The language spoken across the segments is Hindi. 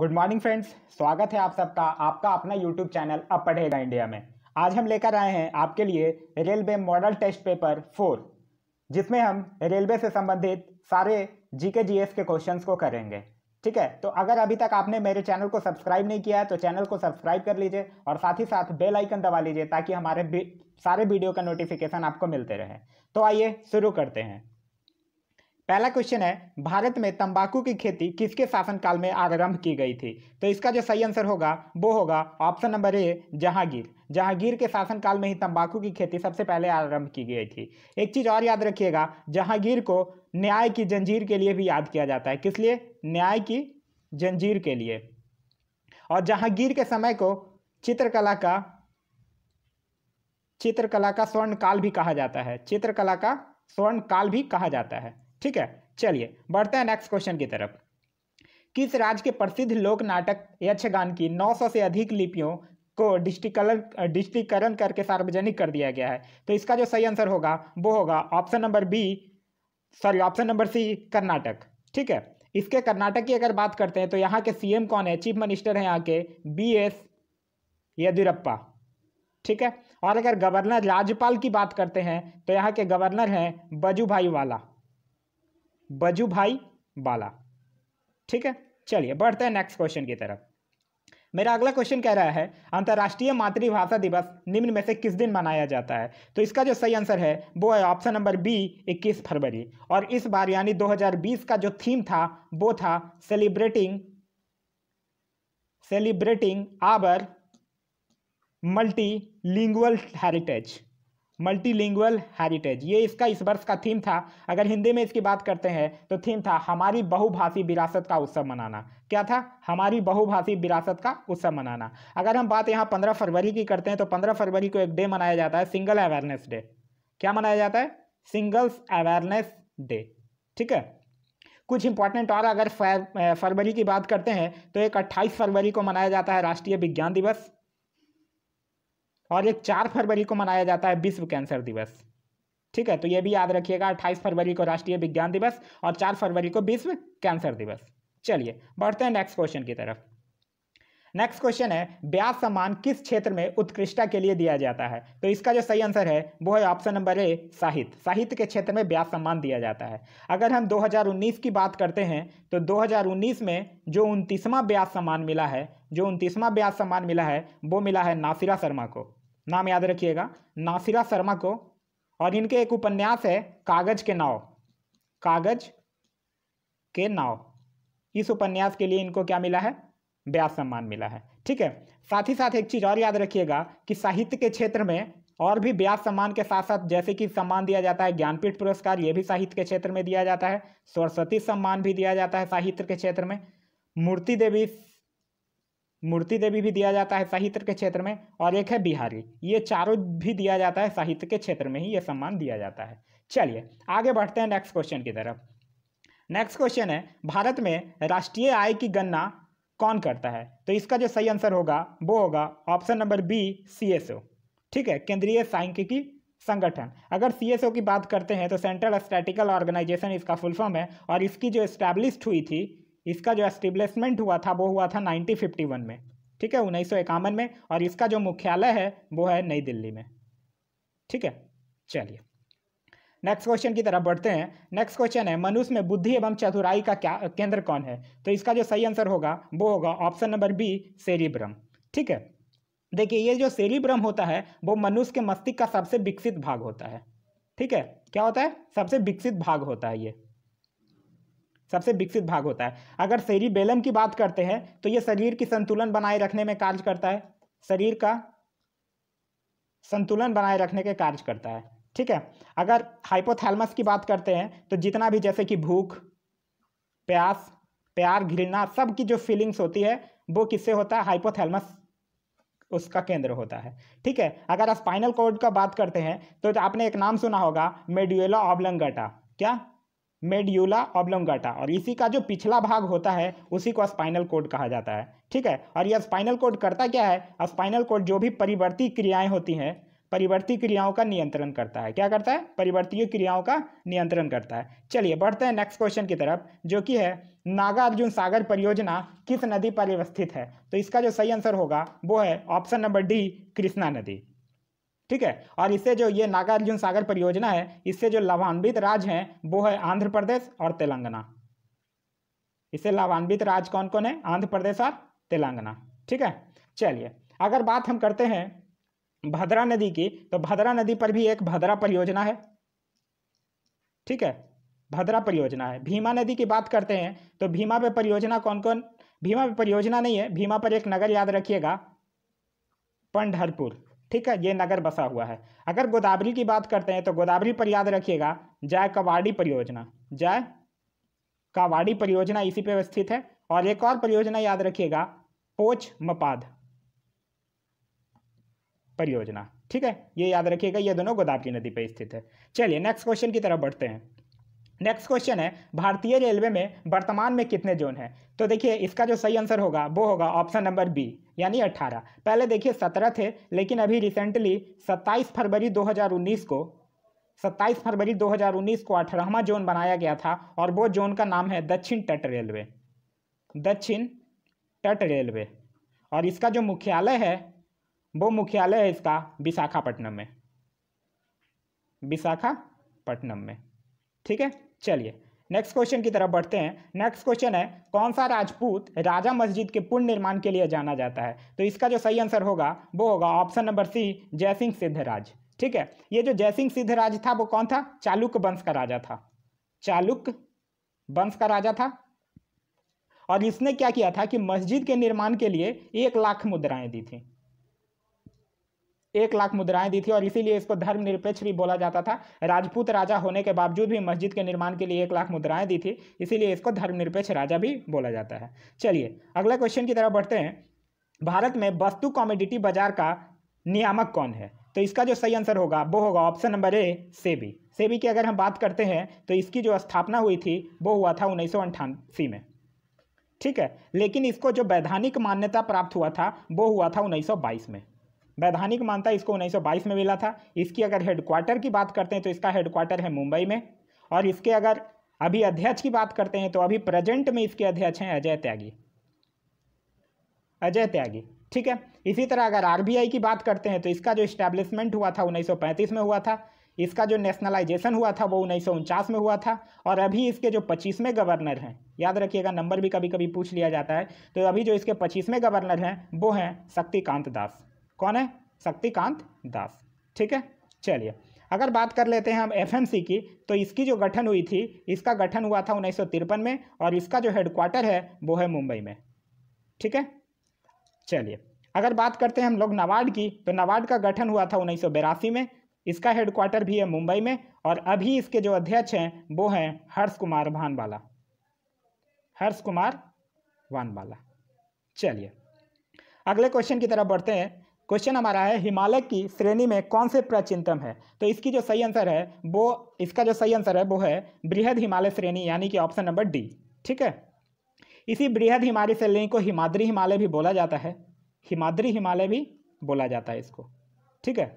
गुड मॉर्निंग फ्रेंड्स स्वागत है आप सबका आपका अपना यूट्यूब चैनल अब पढ़ेगा इंडिया में आज हम लेकर आए हैं आपके लिए railway model test paper four जिसमें हम रेलवे से संबंधित सारे जीके जीएस के क्वेश्चंस को करेंगे ठीक है तो अगर अभी तक आपने मेरे चैनल को सब्सक्राइब नहीं किया है तो चैनल को सब्सक्राइब कर लीजिए और साथ ही साथ बेल आइकन दबा लीजिए ताकि हमारे सारे वीडियो का नोटिफिकेशन आपको मिलते रहे तो आइए शुरू करते हैं पहला क्वेश्चन है भारत में तंबाकू की खेती किसके शासनकाल में आरंभ की गई थी तो इसका जो सही आंसर होगा वो होगा option number A Jahangir Jahangir के शासनकाल में ही तंबाकू की खेती सबसे पहले आरंभ की गई थी एक चीज़ और याद रखिएगा जहांगीर को न्याय की जंजीर के लिए भी याद किया जाता है किस लिए न्याय की जंजीर के लिए और जहांगीर के समय को चित्रकला का चित्रकला का स्वर्ण काल भी कहा जाता है चित्रकला का स्वर्ण काल भी कहा जाता है ठीक है चलिए बढ़ते हैं नेक्स्ट क्वेश्चन की तरफ किस राज्य के प्रसिद्ध लोक नाटक यक्षगान की 900 से अधिक लिपियों को डिस्ट्रिकलन डिस्ट्रिकरण करके सार्वजनिक कर दिया गया है तो इसका जो सही आंसर होगा वो होगा option number B sorry option number C Karnataka ठीक है इसके कर्नाटक की अगर बात करते हैं तो यहाँ के सीएम कौन है चीफ मिनिस्टर हैं यहाँ के बी एस येदियुरप्पा ठीक है और अगर गवर्नर राज्यपाल की बात करते हैं तो यहाँ के गवर्नर हैं बजू भाई वाला बजू भाई बाला ठीक है चलिए बढ़ते हैं नेक्स्ट क्वेश्चन की तरफ मेरा अगला क्वेश्चन कह रहा है अंतर्राष्ट्रीय मातृभाषा दिवस निम्न में से किस दिन मनाया जाता है तो इसका जो सही आंसर है वो है ऑप्शन नंबर बी 21 फरवरी और इस बार यानी 2020 का जो थीम था वो था celebrating celebrating our multilingual heritage multilingual heritage ये इसका इस वर्ष का थीम था अगर हिंदी में इसकी बात करते हैं तो थीम था हमारी बहुभाषी विरासत का उत्सव मनाना क्या था हमारी बहुभाषी विरासत का उत्सव मनाना अगर हम बात यहाँ पंद्रह फरवरी की करते हैं तो पंद्रह फरवरी को एक डे मनाया जाता है सिंगल अवेयरनेस डे क्या मनाया जाता है सिंगल्स अवेयरनेस डे ठीक है कुछ इंपॉर्टेंट और अगर फरवरी की बात करते हैं तो एक अट्ठाईस फरवरी को मनाया जाता है राष्ट्रीय विज्ञान दिवस और एक चार फरवरी को मनाया जाता है विश्व कैंसर दिवस ठीक है तो ये भी याद रखिएगा अट्ठाईस फरवरी को राष्ट्रीय विज्ञान दिवस और चार फरवरी को विश्व कैंसर दिवस चलिए बढ़ते हैं नेक्स्ट क्वेश्चन की तरफ नेक्स्ट क्वेश्चन है ब्याज सम्मान किस क्षेत्र में उत्कृष्टता के लिए दिया जाता है तो इसका जो सही आंसर है वो है ऑप्शन नंबर ए साहित्य साहित्य के क्षेत्र में ब्याज सम्मान दिया जाता है अगर हम 2019 की बात करते हैं तो 2019 में जो उनतीसवां ब्याज सम्मान मिला है जो उनतीसवां ब्याज सम्मान मिला है वो मिला है नासिरा शर्मा को नाम याद रखिएगा नासिरा शर्मा को और इनके एक उपन्यास है कागज के नाव कागज के नाव इस उपन्यास के लिए इनको क्या मिला है ब्यास सम्मान मिला है ठीक है साथ ही साथ एक चीज़ और याद रखिएगा कि साहित्य के क्षेत्र में और भी ब्यास सम्मान के साथ साथ जैसे कि सम्मान दिया जाता है ज्ञानपीठ पुरस्कार ये भी साहित्य के क्षेत्र में दिया जाता है सरस्वती सम्मान भी दिया जाता है साहित्य के क्षेत्र में मूर्ति देवी मूर्ति देवी भी दिया जाता है साहित्य के क्षेत्र में और एक है बिहारी ये चारों भी दिया जाता है साहित्य के क्षेत्र में ही ये सम्मान दिया जाता है चलिए आगे बढ़ते हैं नेक्स्ट क्वेश्चन की तरफ नेक्स्ट क्वेश्चन है भारत में राष्ट्रीय आय की गणना कौन करता है तो इसका जो सही आंसर होगा वो होगा ऑप्शन नंबर बी सी ठीक है केंद्रीय सांख्यिकी संगठन अगर सी की बात करते हैं तो सेंट्रल स्टैटिकल ऑर्गेनाइजेशन इसका फुल फॉर्म है और इसकी जो स्टैब्लिश हुई थी इसका जो एस्टेब्लिशमेंट हुआ था वो हुआ था 1951 में ठीक है उन्नीस में और इसका जो मुख्यालय है वो है नई दिल्ली में ठीक है चलिए नेक्स्ट क्वेश्चन की तरफ बढ़ते हैं नेक्स्ट क्वेश्चन है मनुष्य में बुद्धि एवं चतुराई का क्या केंद्र कौन है तो इसका जो सही आंसर होगा वो होगा ऑप्शन नंबर बी सेरिब्रम ठीक है देखिए ये जो सेरिब्रम होता है वो मनुष्य के मस्तिष्क का सबसे विकसित भाग होता है ठीक है क्या होता है सबसे विकसित भाग होता है ये सबसे विकसित भाग होता है अगर शरीर बेलम की बात करते हैं तो यह शरीर की संतुलन बनाए रखने में कार्य करता है शरीर का संतुलन बनाए रखने के कार्य करता है ठीक है अगर हाइपोथैलमस की बात करते हैं तो जितना भी जैसे कि भूख प्यास प्यार घृणा सब की जो फीलिंग्स होती है वो किससे होता है हाइपोथैलमस उसका केंद्र होता है ठीक है अगर स्पाइनल कोड का बात करते हैं तो, तो आपने एक नाम सुना होगा मेड्यूला ऑबलंगटा क्या मेड्यूला ऑब्लोंगाटा और इसी का जो पिछला भाग होता है उसी को स्पाइनल कोड कहा जाता है ठीक है और यह स्पाइनल कोड करता क्या है स्पाइनल कोड जो भी परिवर्ती क्रियाएं होती हैं परिवर्ती क्रियाओं का नियंत्रण करता है क्या करता है परिवर्तीय क्रियाओं का नियंत्रण करता है चलिए बढ़ते हैं नेक्स्ट क्वेश्चन की तरफ जो कि है नागार्जुन सागर परियोजना किस नदी पर अवस्थित है तो इसका जो सही आंसर होगा वो है ऑप्शन नंबर डी कृष्णा नदी ठीक है और इससे जो ये नागार्जुन सागर परियोजना है इससे जो लाभान्वित राज्य हैं वो है आंध्र प्रदेश और तेलंगाना इससे लाभान्वित राज्य कौन कौन है आंध्र प्रदेश और तेलंगाना ठीक है चलिए अगर बात हम करते हैं भद्रा नदी की तो भद्रा नदी पर भी एक भद्रा परियोजना है ठीक है भद्रा परियोजना है भीमा नदी की बात करते हैं तो भीमा पे परियोजना कौन कौन भीमा पे परियोजना नहीं है भीमा पर एक नगर याद रखिएगा पंडरपुर ठीक है ये नगर बसा हुआ है अगर गोदावरी की बात करते हैं तो गोदावरी पर याद रखिएगा जय कवाड़ी परियोजना जय कावाड़ी परियोजना इसी पे स्थित है और एक और परियोजना याद रखिएगा पोच मपाद परियोजना ठीक है ये याद रखिएगा ये दोनों गोदावरी नदी पर स्थित है चलिए नेक्स्ट क्वेश्चन की तरफ बढ़ते हैं नेक्स्ट क्वेश्चन है भारतीय रेलवे में वर्तमान में कितने जोन हैं तो देखिए इसका जो सही आंसर होगा वो होगा ऑप्शन नंबर बी यानी 18 पहले देखिए 17 थे लेकिन अभी रिसेंटली 27 फरवरी 2019 को 27 फरवरी 2019 को अठारहवा जोन बनाया गया था और वो जोन का नाम है दक्षिण तट रेलवे दक्षिण तट रेलवे और इसका जो मुख्यालय है वो मुख्यालय है इसका विशाखापट्टनम में विशाखापट्टनम में ठीक है चलिए नेक्स्ट क्वेश्चन की तरफ बढ़ते हैं नेक्स्ट क्वेश्चन है कौन सा राजपूत राजा मस्जिद के निर्माण के लिए जाना जाता है तो इसका जो सही आंसर होगा वो होगा option number C Jaysingh Siddharaj ठीक है ये जो जयसिंह सिद्धराज था वो कौन था चालुक वंश का राजा था चालुक वंश का राजा था और इसने क्या किया था कि मस्जिद के निर्माण के लिए एक लाख मुद्राएं दी थी एक लाख मुद्राएं दी थी और इसीलिए इसको धर्मनिरपेक्ष भी बोला जाता था राजपूत राजा होने के बावजूद भी मस्जिद के निर्माण के लिए एक लाख मुद्राएं दी थी इसीलिए इसको धर्मनिरपेक्ष राजा भी बोला जाता है चलिए अगला क्वेश्चन की तरफ बढ़ते हैं भारत में वस्तु कॉमोडिटी बाजार का नियामक कौन है तो इसका जो सही आंसर होगा वो होगा option number A SEBI SEBI की अगर हम बात करते हैं तो इसकी जो स्थापना हुई थी वो हुआ था उन्नीस में ठीक है लेकिन इसको जो वैधानिक मान्यता प्राप्त हुआ था वो हुआ था उन्नीस में वैधानिक मानता इसको 1922 में मिला था इसकी अगर हेडक्वार्टर की बात करते हैं तो इसका हेडक्वार्टर है मुंबई में और इसके अगर अभी अध्यक्ष की बात करते हैं तो अभी प्रेजेंट में इसके अध्यक्ष हैं अजय त्यागी अजय त्यागी ठीक है इसी तरह अगर आरबीआई की बात करते हैं तो इसका जो इस्टेब्लिशमेंट हुआ था उन्नीस में हुआ था इसका जो नेशनलाइजेशन हुआ था वो उन्नीस में हुआ था और अभी इसके जो पच्चीसवें गवर्नर हैं याद रखिएगा नंबर भी कभी कभी पूछ लिया जाता है तो अभी जो इसके पच्चीसवें गवर्नर हैं वो हैं शक्तिकांत दास कौन है शक्तिकांत दास ठीक है चलिए अगर बात कर लेते हैं हम एफएमसी की तो इसकी जो गठन हुई थी इसका गठन हुआ था उन्नीस में और इसका जो हेडक्वार्टर है वो है मुंबई में ठीक है चलिए अगर बात करते हैं हम लोग नवाड की तो नवाड का गठन हुआ था उन्नीस में इसका हेडक्वार्टर भी है मुंबई में और अभी इसके जो अध्यक्ष हैं वो हैं हर्ष कुमार भानवाला हर्ष कुमार वानवाला चलिए अगले क्वेश्चन की तरफ बढ़ते हैं क्वेश्चन हमारा है हिमालय की श्रेणी में कौन से प्राचीनतम है तो इसकी जो सही आंसर है वो इसका जो सही आंसर है वो है बृहद हिमालय श्रेणी यानी कि ऑप्शन नंबर डी ठीक है इसी बृहद हिमालय श्रेणी को हिमाद्री हिमालय भी बोला जाता है हिमाद्री हिमालय भी बोला जाता है इसको ठीक है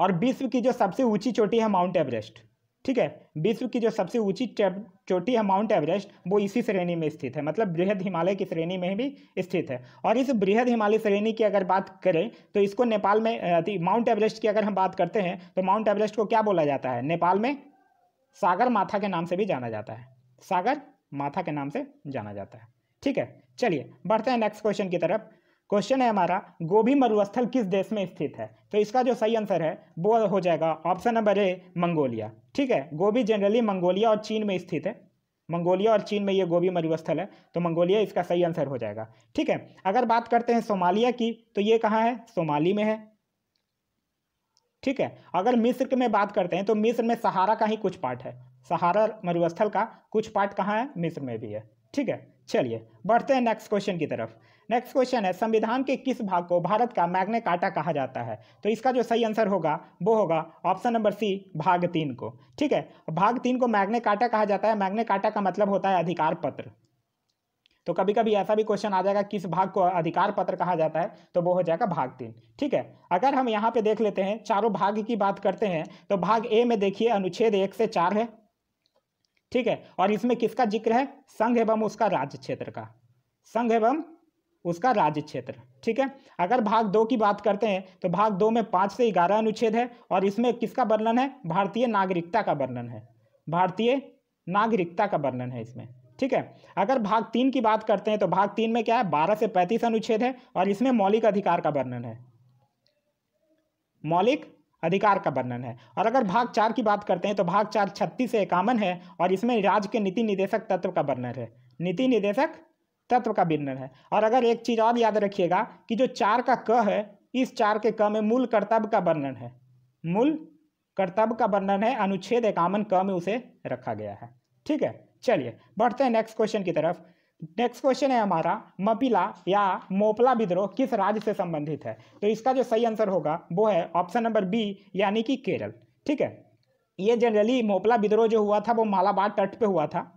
और विश्व की जो सबसे ऊंची चोटी है माउंट एवरेस्ट ठीक है विश्व की जो सबसे ऊंची चोटी है माउंट एवरेस्ट वो इसी श्रेणी में स्थित है मतलब बृहद हिमालय की श्रेणी में भी स्थित है और इस बृहद हिमालय श्रेणी की अगर बात करें तो इसको नेपाल में माउंट एवरेस्ट की अगर हम बात करते हैं तो माउंट एवरेस्ट को क्या बोला जाता है नेपाल में सागर माथा के नाम से भी जाना जाता है सागर माथा के नाम से जाना जाता है ठीक है चलिए बढ़ते हैं नेक्स्ट क्वेश्चन की तरफ क्वेश्चन है हमारा गोभी मरुस्थल किस देश में स्थित है तो इसका जो सही आंसर है वो हो जाएगा ऑप्शन नंबर ए मंगोलिया ठीक है गोभी जनरली मंगोलिया और चीन में स्थित है मंगोलिया और चीन में ये गोभी मरुस्थल है तो मंगोलिया इसका सही आंसर हो जाएगा ठीक है अगर बात करते हैं सोमालिया की तो ये कहाँ है सोमाली में है ठीक है अगर मिस्र में बात करते हैं तो मिस्र में सहारा का ही कुछ पार्ट है सहारा मरुस्थल का कुछ पार्ट कहाँ है मिस्र में भी है ठीक है चलिए बढ़ते हैं नेक्स्ट क्वेश्चन की तरफ नेक्स्ट क्वेश्चन है संविधान के किस भाग को भारत का मैग्ने काटा कहा जाता है तो इसका जो सही आंसर होगा वो होगा ऑप्शन नंबर सी भाग तीन को ठीक है भाग तीन को मैग्ने काटा कहा जाता है मैग्ने काटा का मतलब होता है अधिकार पत्र तो कभी कभी ऐसा भी क्वेश्चन आ जाएगा किस भाग को अधिकार पत्र कहा जाता है तो वो हो जाएगा भाग तीन ठीक है अगर हम यहाँ पे देख लेते हैं चारों भाग की बात करते हैं तो भाग ए में देखिए अनुच्छेद एक से चार है ठीक है और इसमें किसका जिक्र है संघ एवं उसका राज्य क्षेत्र का संघ एवं उसका राज्य क्षेत्र ठीक है अगर भाग दो की बात करते हैं तो भाग दो में पाँच से ग्यारह अनुच्छेद है और इसमें किसका वर्णन है भारतीय नागरिकता का वर्णन है भारतीय नागरिकता का वर्णन है इसमें ठीक है अगर भाग तीन की बात करते हैं तो भाग तीन में क्या है बारह से पैंतीस अनुच्छेद है और इसमें मौलिक अधिकार का वर्णन है मौलिक अधिकार का वर्णन है और अगर भाग चार की बात करते हैं तो भाग चार छत्तीस से इक्यावन है और इसमें राज्य के नीति निदेशक तत्व का वर्णन है नीति निदेशक तत्व का वर्णन है और अगर एक चीज और याद रखिएगा कि जो चार का क है इस चार के क में मूल कर्तव्य का वर्णन है मूल कर्तव्य का वर्णन है अनुच्छेद एकामन क में उसे रखा गया है ठीक है चलिए बढ़ते हैं नेक्स्ट क्वेश्चन की तरफ नेक्स्ट क्वेश्चन है हमारा मपिला या मोपला विद्रोह किस राज्य से संबंधित है तो इसका जो सही आंसर होगा वो है ऑप्शन नंबर बी यानी कि केरल ठीक है ये जनरली मोपला विद्रोह जो हुआ था वो मालाबार तट पे हुआ था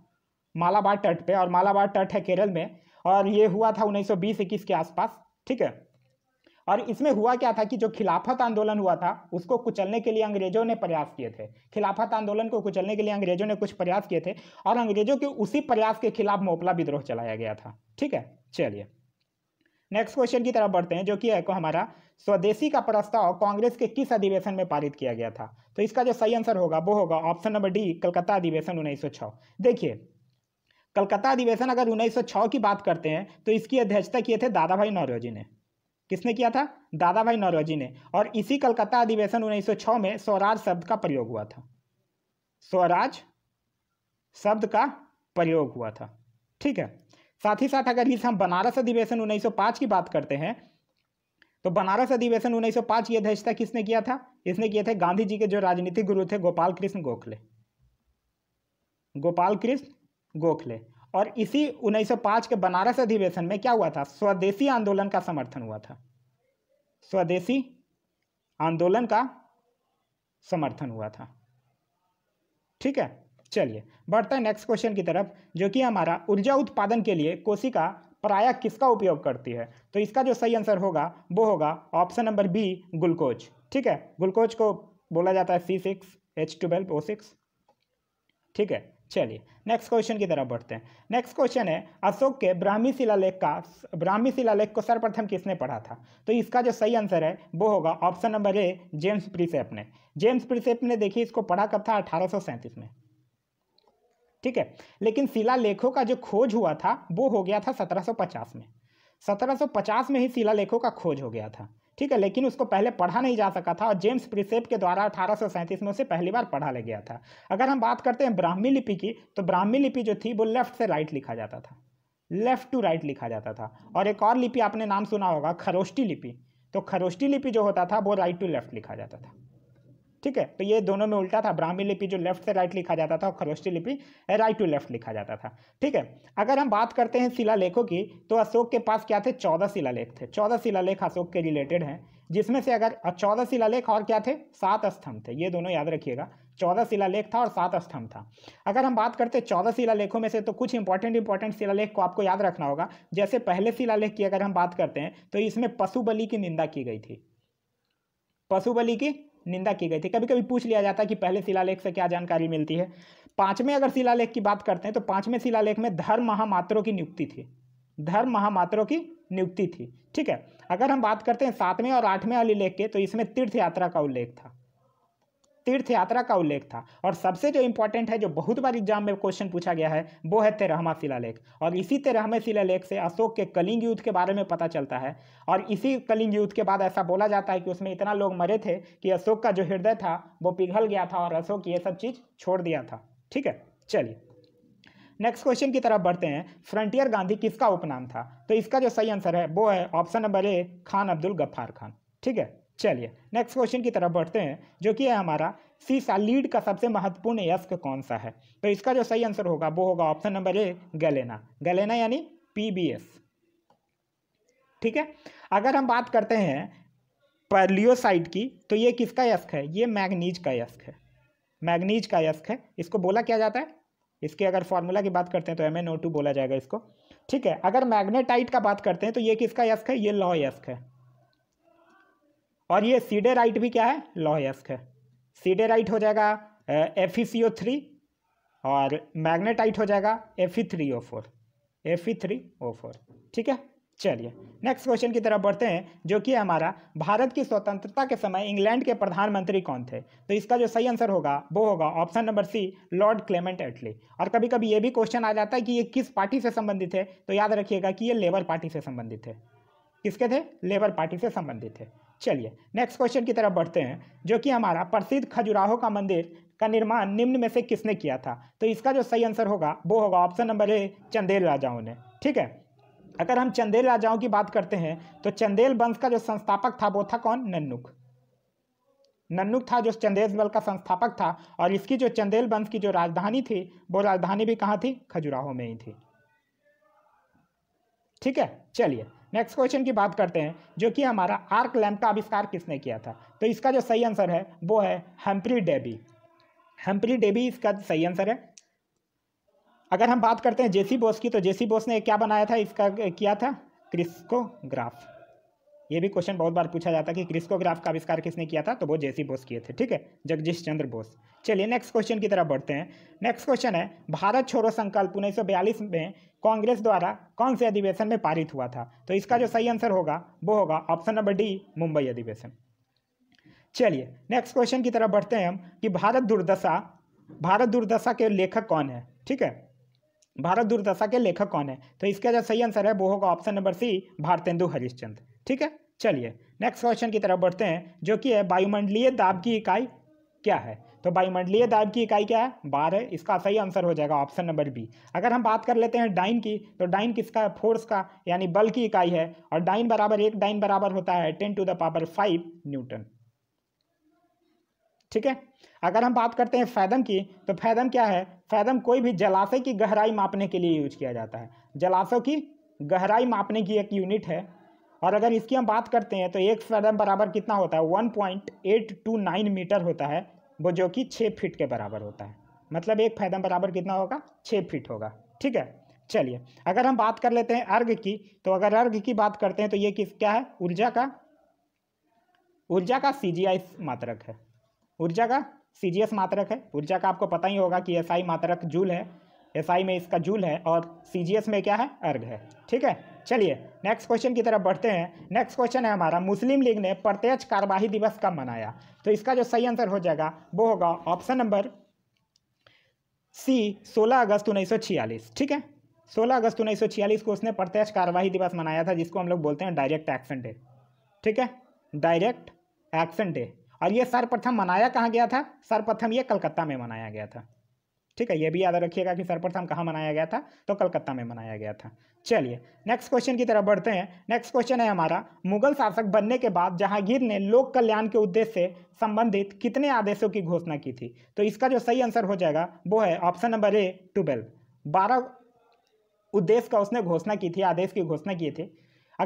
मालाबार तट पे और मालाबार तट है केरल में और ये हुआ था 1920 इक्कीस के आसपास ठीक है और इसमें हुआ क्या था कि जो खिलाफत आंदोलन हुआ था उसको कुचलने के लिए अंग्रेजों ने प्रयास किए थे खिलाफत आंदोलन को कुचलने के लिए अंग्रेजों ने कुछ प्रयास किए थे और अंग्रेजों के उसी प्रयास के खिलाफ मोपला विद्रोह चलाया गया था ठीक है चलिए नेक्स्ट क्वेश्चन की तरफ बढ़ते हैं जो कि है को हमारा स्वदेशी का प्रस्ताव कांग्रेस के किस अधिवेशन में पारित किया गया था तो इसका जो सही आंसर होगा वो होगा ऑप्शन नंबर डी कलकत्ता अधिवेशन उन्नीस देखिए कलकत्ता अधिवेशन अगर 1906 की बात करते हैं तो इसकी अध्यक्षता किए थे दादा भाई नौरोजी ने किसने किया था दादा भाई नौरोजी ने और इसी कलकत्ता अधिवेशन 1906 में स्वराज शब्द का प्रयोग हुआ था स्वराज शब्द का प्रयोग हुआ था ठीक है साथ ही साथ अगर इस हम बनारस अधिवेशन 1905 की बात करते हैं तो बनारस अधिवेशन 1905 की अध्यक्षता किसने किया था इसने किए थे गांधी जी के जो राजनीतिक गुरु थे गोपाल कृष्ण गोखले गोपाल कृष्ण गोखले और इसी 1905 के बनारस अधिवेशन में क्या हुआ था स्वदेशी आंदोलन का समर्थन हुआ था स्वदेशी आंदोलन का समर्थन हुआ था ठीक है चलिए बढ़ते हैं नेक्स्ट क्वेश्चन की तरफ जो कि हमारा ऊर्जा उत्पादन के लिए कोशिका प्राय किसका उपयोग करती है तो इसका जो सही आंसर होगा वो होगा ऑप्शन नंबर बी ग्लूकोज ठीक है ग्लूकोज को बोला जाता है C six H twelve O six ठीक है चलिए नेक्स्ट क्वेश्चन की तरफ बढ़ते हैं नेक्स्ट क्वेश्चन है अशोक के ब्राह्मी शिलालेख का ब्राह्मी शिलालेख को सर्वप्रथम किसने पढ़ा था तो इसका जो सही आंसर है वो होगा option number A James Prinsep ने जेम्स प्रिसेप ने देखिए इसको पढ़ा कब था अठारह में ठीक है लेकिन शिलालेखों का जो खोज हुआ था वो हो गया था सत्रह में सत्रह में ही शिलालेखों का खोज हो गया था ठीक है लेकिन उसको पहले पढ़ा नहीं जा सका था और जेम्स प्रिसेप के द्वारा अठारह में उसे पहली बार पढ़ा ले गया था अगर हम बात करते हैं ब्राह्मी लिपि की तो ब्राह्मी लिपि जो थी वो लेफ्ट से राइट लिखा जाता था लेफ्ट टू राइट लिखा जाता था और एक और लिपि आपने नाम सुना होगा खरोष्टी लिपि तो खरोष्टी लिपि जो होता था वो राइट टू लेफ्ट लिखा जाता था ठीक है तो ये दोनों में उल्टा था ब्राह्मी लिपि जो लेफ्ट से राइट लिखा जाता था और खरोष्टी लिपि राइट टू लेफ्ट लिखा जाता था ठीक है अगर हम बात करते हैं शिलालेखों की तो अशोक के पास क्या थे चौदह शिलालेख थे चौदह शिलालेख अशोक के रिलेटेड हैं जिसमें से अगर चौदह शिलालेख और क्या थे सात स्तंभ थे ये दोनों याद रखिएगा चौदह शिलालेख था और सात स्तंभ था अगर हम बात करते चौदह शिलालेखों में से तो कुछ इंपॉर्टेंट इंपॉर्टेंट शिलालेख को आपको याद रखना होगा जैसे पहले शिलालेख की अगर हम बात करते हैं तो इसमें पशु बलि की निंदा की गई थी पशु बलि की निंदा की गई थी कभी कभी पूछ लिया जाता है कि पहले शिलालेख से क्या जानकारी मिलती है पाँचवें अगर शिलालेख की बात करते हैं तो पाँचवें शिलालेख में धर्म महामात्रों की नियुक्ति थी धर्म महामात्रों की नियुक्ति थी ठीक है अगर हम बात करते हैं सातवें और आठवें अलीलेख के तो इसमें तीर्थ यात्रा का उल्लेख था तीर्थ यात्रा का उल्लेख था और सबसे जो इंपॉर्टेंट है जो बहुत बार एग्जाम में क्वेश्चन पूछा गया है वो है तेरहमा शिलालेख और इसी शिला शिलालेख से अशोक के कलिंग युद्ध के बारे में पता चलता है और इसी कलिंग युद्ध के बाद ऐसा बोला जाता है कि उसमें इतना लोग मरे थे कि अशोक का जो हृदय था वो पिघल गया था और अशोक ये सब चीज़ छोड़ दिया था ठीक है चलिए नेक्स्ट क्वेश्चन की तरफ बढ़ते हैं फ्रंटियर गांधी किसका उपनाम था तो इसका जो सही आंसर है वो है option number A Khan Abdul Ghaffar Khan ठीक है चलिए नेक्स्ट क्वेश्चन की तरफ बढ़ते हैं जो कि है हमारा सी सालीड का सबसे महत्वपूर्ण यस्क कौन सा है तो इसका जो सही आंसर होगा वो होगा ऑप्शन नंबर ए गलेना गलेना यानी पीबीएस ठीक है अगर हम बात करते हैं पर्लियोसाइड की तो ये किसका यस्क है ये मैग्नीज का यस्क है मैग्नीज का यस्क है इसको बोला क्या जाता है इसके अगर फॉर्मूला की बात करते हैं तो एम एन टू बोला जाएगा इसको ठीक है अगर मैग्नेटाइट का बात करते हैं तो ये किसका यस्क है ये लॉ यस्क है और ये सीडे राइट भी क्या है लॉयस्क है सीडे राइट हो जाएगा F E C O three और मैग्नेटाइट हो जाएगा F E three O four F E three O four ठीक है चलिए नेक्स्ट क्वेश्चन की तरफ बढ़ते हैं जो कि हमारा भारत की स्वतंत्रता के समय इंग्लैंड के प्रधानमंत्री कौन थे तो इसका जो सही आंसर होगा वो होगा option number C Lord Clement Attlee और कभी कभी ये भी क्वेश्चन आ जाता है कि ये किस पार्टी से संबंधित है तो याद रखिएगा कि ये लेबर पार्टी से संबंधित है किसके थे लेबर पार्टी से संबंधित है चलिए नेक्स्ट क्वेश्चन की तरफ बढ़ते हैं जो कि हमारा प्रसिद्ध खजुराहो का मंदिर का निर्माण निम्न में से किसने किया था तो इसका जो सही आंसर होगा वो होगा ऑप्शन नंबर ए चंदेल राजाओं ने ठीक है अगर हम चंदेल राजाओं की बात करते हैं तो चंदेल वंश का जो संस्थापक था वो था कौन नन्नुक नन्नुक था जो चंदेल बल का संस्थापक था और इसकी जो चंदेल वंश की जो राजधानी थी वो राजधानी भी कहाँ थी खजुराहो में ही थी ठीक है चलिए नेक्स्ट क्वेश्चन की बात करते हैं जो कि हमारा आर्क लैम्प का आविष्कार किसने किया था तो इसका जो सही आंसर है वो है हेम्प्री डेबी हेम्प्री डेबी इसका सही आंसर है अगर हम बात करते हैं जेसी बोस की तो जेसी बोस ने क्या बनाया था इसका किया था क्रिस्कोग्राफ ये भी क्वेश्चन बहुत बार पूछा जाता है कि क्रिस्कोग्राफ का आविष्कार किसने किया था तो वो जेसी बोस किए थे ठीक है जगदीश चंद्र बोस चलिए नेक्स्ट क्वेश्चन की तरफ बढ़ते हैं नेक्स्ट क्वेश्चन है भारत छोड़ो संकल्प उन्नीस में कांग्रेस द्वारा कौन से अधिवेशन में पारित हुआ था तो इसका जो सही आंसर होगा वो होगा ऑप्शन नंबर डी मुंबई अधिवेशन चलिए नेक्स्ट क्वेश्चन की तरफ बढ़ते हैं हम कि भारत दुर्दशा भारत दुर्दशा के लेखक कौन है ठीक है भारत दुर्दशा के लेखक कौन है तो इसका जो सही आंसर है वो होगा option number C Bharatendu Harishchandra ठीक है चलिए नेक्स्ट क्वेश्चन की तरफ बढ़ते हैं जो कि है वायुमंडलीय दाब की इकाई क्या है तो वायुमंडलीय दाब की इकाई क्या है बार है इसका सही आंसर हो जाएगा ऑप्शन नंबर बी अगर हम बात कर लेते हैं डाइन की तो डाइन किसका है फोर्स का यानी बल की इकाई है और डाइन बराबर एक डाइन बराबर होता है ten to the power five newton ठीक है अगर हम बात करते हैं फैदम की तो फैदम क्या है फैदम कोई भी जलाशय की गहराई मापने के लिए यूज किया जाता है जलाशय की गहराई मापने की एक यूनिट है और अगर इसकी हम बात करते हैं तो एक फैदम बराबर कितना होता है one point eight two nine metre होता है वो जो कि छः फीट के बराबर होता है मतलब एक फैदम बराबर कितना होगा छः फीट होगा ठीक है चलिए अगर हम बात कर लेते हैं अर्घ की तो अगर अर्घ की बात करते हैं तो ये किस क्या है ऊर्जा का ऊर्जा का सी मात्रक है ऊर्जा का सी मात्रक है ऊर्जा का आपको पता ही होगा कि एस मात्रक जूल है एस में इसका जूल है और सी में क्या है अर्घ है ठीक है चलिए नेक्स्ट क्वेश्चन की तरफ बढ़ते हैं नेक्स्ट क्वेश्चन है हमारा मुस्लिम लीग ने प्रत्यक्ष कार्यवाही दिवस कब मनाया तो इसका जो सही आंसर हो जाएगा वो होगा ऑप्शन नंबर सी 16 अगस्त उन्नीस ठीक है 16 अगस्त उन्नीस को उसने प्रत्यक्ष कार्यवाही दिवस मनाया था जिसको हम लोग बोलते हैं डायरेक्ट एक्शन डे ठीक है डायरेक्ट एक्शन डे और ये सर्वप्रथम मनाया कहाँ गया था सर्वप्रथम ये कलकत्ता में मनाया गया था ठीक है ये भी याद रखिएगा कि सर्वप्रथम कहाँ मनाया गया था तो कलकत्ता में मनाया गया था चलिए नेक्स्ट क्वेश्चन की तरफ बढ़ते हैं नेक्स्ट क्वेश्चन है हमारा मुगल शासक बनने के बाद जहांगीर ने लोक कल्याण के उद्देश्य से संबंधित कितने आदेशों की घोषणा की थी तो इसका जो सही आंसर हो जाएगा वो है ऑप्शन नंबर ए ट्वेल्व बारह उद्देश्य का उसने घोषणा की थी आदेश की घोषणा किए थे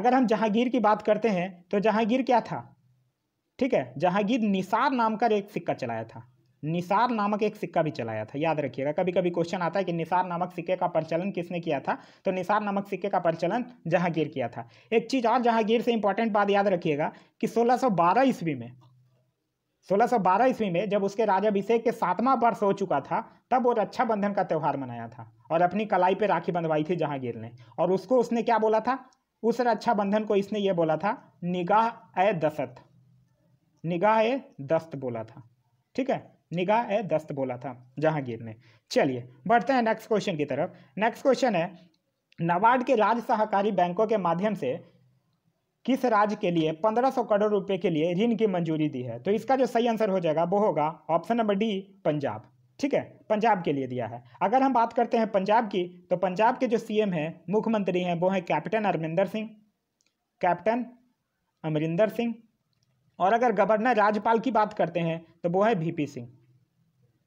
अगर हम जहांगीर की बात करते हैं तो जहांगीर क्या था ठीक है जहांगीर निसार नाम का एक सिक्का चलाया था निसार नामक एक सिक्का भी चलाया था याद रखिएगा कभी कभी क्वेश्चन आता है कि निसार नामक सिक्के का प्रचलन किसने किया था तो निसार नामक सिक्के का प्रचलन जहांगीर किया था एक चीज़ और जहांगीर से इंपॉर्टेंट बात याद रखिएगा कि 1612 ईस्वी में 1612 ईस्वी में जब उसके राजाभिषेक के सातवां वर्ष हो चुका था तब वो रक्षाबंधन का त्यौहार मनाया था और अपनी कलाई पर राखी बंधवाई थी जहांगीर ने और उसको उसने क्या बोला था उस रक्षाबंधन को इसने ये बोला था निगाह ए दसत निगाह ए दस्त बोला था ठीक है निगाह ए दस्त बोला था जहांगीर ने चलिए बढ़ते हैं नेक्स्ट क्वेश्चन की तरफ नेक्स्ट क्वेश्चन है नाबार्ड के राज्य सहकारी बैंकों के माध्यम से किस राज्य के लिए 1500 करोड़ रुपए के लिए ऋण की मंजूरी दी है तो इसका जो सही आंसर हो जाएगा वो होगा ऑप्शन नंबर डी पंजाब ठीक है पंजाब के लिए दिया है अगर हम बात करते हैं पंजाब की तो पंजाब के जो सीएम हैं मुख्यमंत्री हैं वो हैं कैप्टन अमरिंदर सिंह कैप्टन अमरिंदर सिंह और अगर गवर्नर राज्यपाल की बात करते हैं तो वो है वी सिंह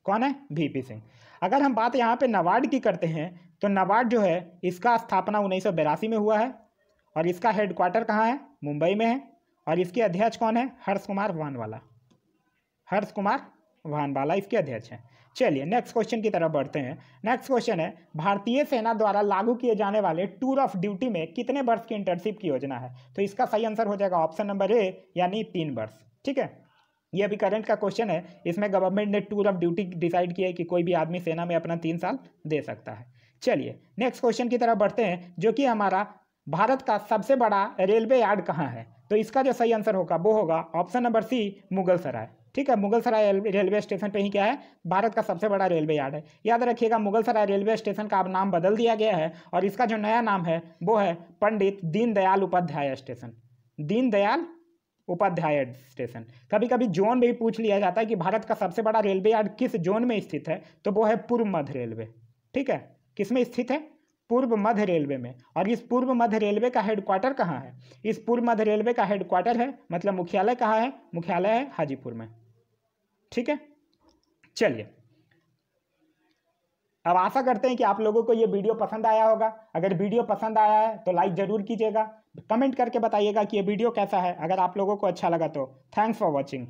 कौन है वीपी सिंह अगर हम बात यहाँ पे नवाड की करते हैं तो नवाड जो है इसका स्थापना उन्नीस में हुआ है और इसका हेडक्वार्टर कहाँ है मुंबई में है और इसके अध्यक्ष कौन है हर्ष कुमार वानवाला हर्ष कुमार वानवाला इसके अध्यक्ष हैं चलिए नेक्स्ट क्वेश्चन की तरफ बढ़ते हैं नेक्स्ट क्वेश्चन है भारतीय सेना द्वारा लागू किए जाने वाले टूर ऑफ ड्यूटी में कितने वर्ष की इंटर्नशिप की योजना है तो इसका सही आंसर हो जाएगा ऑप्शन नंबर ए यानी तीन वर्ष ठीक है ये अभी करंट का क्वेश्चन है इसमें गवर्नमेंट ने टूर ऑफ ड्यूटी डिसाइड किया है कि कोई भी आदमी सेना में अपना तीन साल दे सकता है चलिए नेक्स्ट क्वेश्चन की तरफ बढ़ते हैं जो कि हमारा भारत का सबसे बड़ा रेलवे यार्ड कहाँ है तो इसका जो सही आंसर होगा वो होगा option number C Mughal Sarai ठीक है मुगल सराय रेलवे स्टेशन पे ही क्या है भारत का सबसे बड़ा रेलवे यार्ड है याद रखिएगा मुगल सराय रेलवे स्टेशन का अब नाम बदल दिया गया है और इसका जो नया नाम है वो है पंडित दीनदयाल उपाध्याय स्टेशन दीनदयाल उपाध्याय स्टेशन कभी कभी जोन भी पूछ लिया जाता है कि भारत का सबसे बड़ा रेलवे यार्ड किस जोन में स्थित है तो वो है पूर्व मध्य रेलवे ठीक है किस में स्थित है पूर्व मध्य रेलवे में और इस पूर्व मध्य रेलवे का हेडक्वार्टर कहाँ है इस पूर्व मध्य रेलवे का हेडक्वार्टर है मतलब मुख्यालय कहाँ है मुख्यालय है हाजीपुर में ठीक है चलिए अब आशा करते हैं कि आप लोगों को ये वीडियो पसंद आया होगा अगर वीडियो पसंद आया है तो लाइक ज़रूर कीजिएगा कमेंट करके बताइएगा कि ये वीडियो कैसा है अगर आप लोगों को अच्छा लगा तो थैंक्स फॉर वॉचिंग